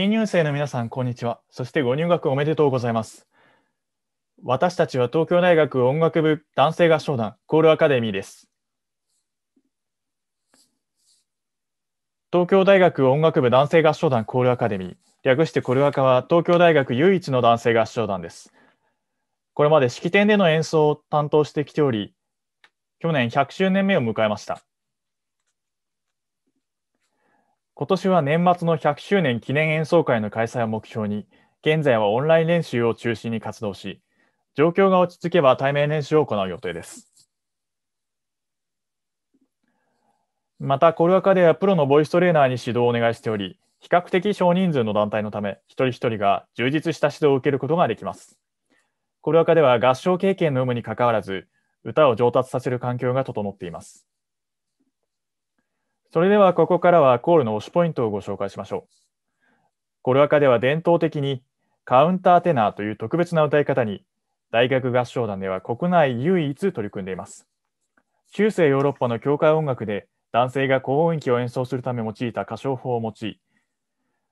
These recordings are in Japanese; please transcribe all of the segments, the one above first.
新入生の皆さん、こんにちは。そしてご入学おめでとうございます。私たちは東京大学音楽部男性合唱団コールアカデミーです。東京大学音楽部男性合唱団コールアカデミー、略してコルアカは東京大学唯一の男性合唱団です。これまで式典での演奏を担当してきており、去年100周年目を迎えました。今年は年末の100周年記念演奏会の開催を目標に、現在はオンライン練習を中心に活動し、状況が落ち着けば対面練習を行う予定です。また、コルアカではプロのボイストレーナーに指導をお願いしており、比較的少人数の団体のため、一人一人が充実した指導を受けることができます。コルアカでは合唱経験の有無にかかわらず、歌を上達させる環境が整っています。それではここからはコールの推しポイントをご紹介しましょう。コルアカでは伝統的にカウンターテナーという特別な歌い方に大学合唱団では国内唯一取り組んでいます。中世ヨーロッパの教会音楽で男性が高音域を演奏するため用いた歌唱法を用い、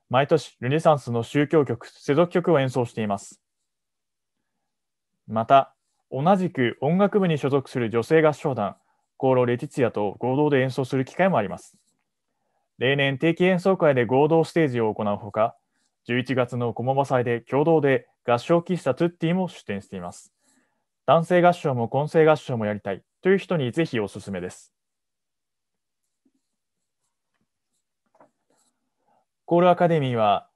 毎年ルネサンスの宗教曲、世俗曲を演奏しています。また、同じく音楽部に所属する女性合唱団、厚労レティツィアと合同で演奏する機会もあります。例年、定期演奏会で合同ステージを行うほか、11月の駒場祭で共同で合唱喫茶ツッティも出展しています。男性合唱も混声合唱もやりたいという人にぜひおすすめです。コールアカデミーは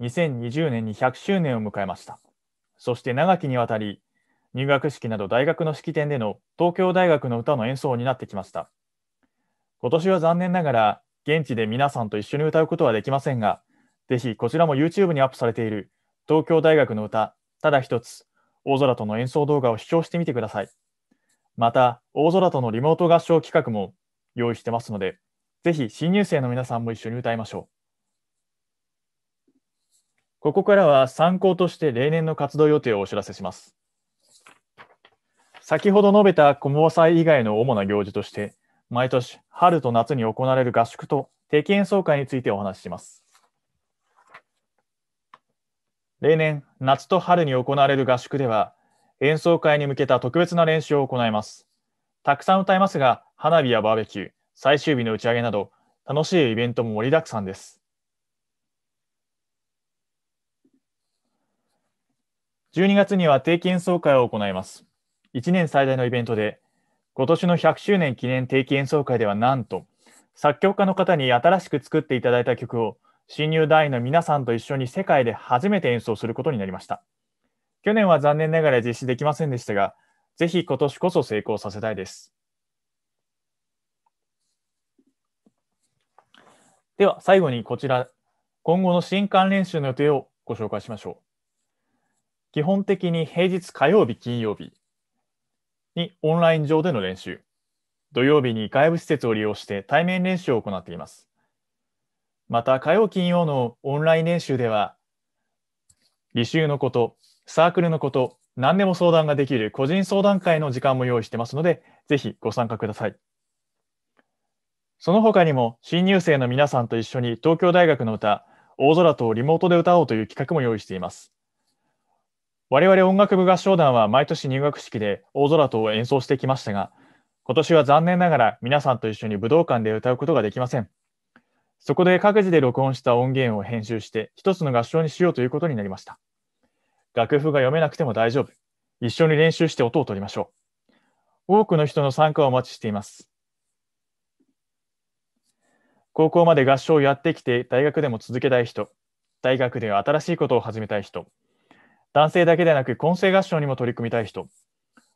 2020年に100周年を迎えました。そして長きにわたり入学式など大学の式典での東京大学の歌の演奏になってきました。今年は残念ながら、現地で皆さんと一緒に歌うことはできませんが、ぜひこちらも YouTube にアップされている東京大学の歌、ただ一つ、大空との演奏動画を視聴してみてください。また、大空とのリモート合唱企画も用意してますので、ぜひ新入生の皆さんも一緒に歌いましょう。ここからは参考として例年の活動予定をお知らせします。先ほど述べた雲祭以外の主な行事として、毎年春と夏に行われる合宿と定期演奏会についてお話しします。例年、夏と春に行われる合宿では、演奏会に向けた特別な練習を行います。たくさん歌いますが、花火やバーベキュー、最終日の打ち上げなど、楽しいイベントも盛りだくさんです。12月には定期演奏会を行います。1年最大のイベントで、今年の100周年記念定期演奏会ではなんと、作曲家の方に新しく作っていただいた曲を、新入団員の皆さんと一緒に世界で初めて演奏することになりました。去年は残念ながら実施できませんでしたが、ぜひ今年こそ成功させたいです。では最後にこちら、今後の新刊練習の予定をご紹介しましょう。基本的に平日火曜日、金曜日、にオンライン上での練習、土曜日に外部施設を利用して対面練習を行っています。また火曜金曜のオンライン練習では、履修のこと、サークルのこと、何でも相談ができる個人相談会の時間も用意してますので、ぜひご参加ください。その他にも、新入生の皆さんと一緒に東京大学の歌、大空とリモートで歌おうという企画も用意しています。我々音楽部合唱団は毎年入学式で大空とを演奏してきましたが、今年は残念ながら皆さんと一緒に武道館で歌うことができません。そこで各自で録音した音源を編集して一つの合唱にしようということになりました。楽譜が読めなくても大丈夫。一緒に練習して音を取りましょう。多くの人の参加をお待ちしています。高校まで合唱をやってきて大学でも続けたい人、大学で新しいことを始めたい人、男性だけでなく混声合唱にも取り組みたい人、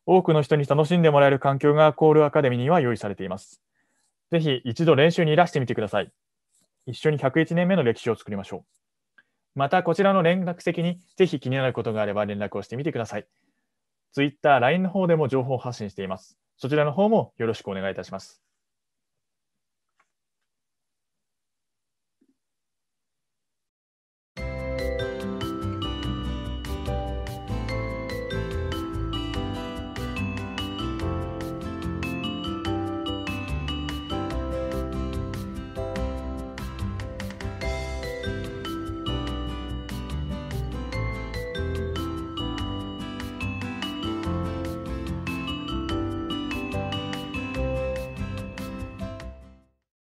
多くの人に楽しんでもらえる環境がコールアカデミーには用意されています。ぜひ一度練習にいらしてみてください。一緒に101年目の歴史を作りましょう。またこちらの連絡先にぜひ気になることがあれば連絡をしてみてください。Twitter、LINE の方でも情報発信しています。そちらの方もよろしくお願いいたします。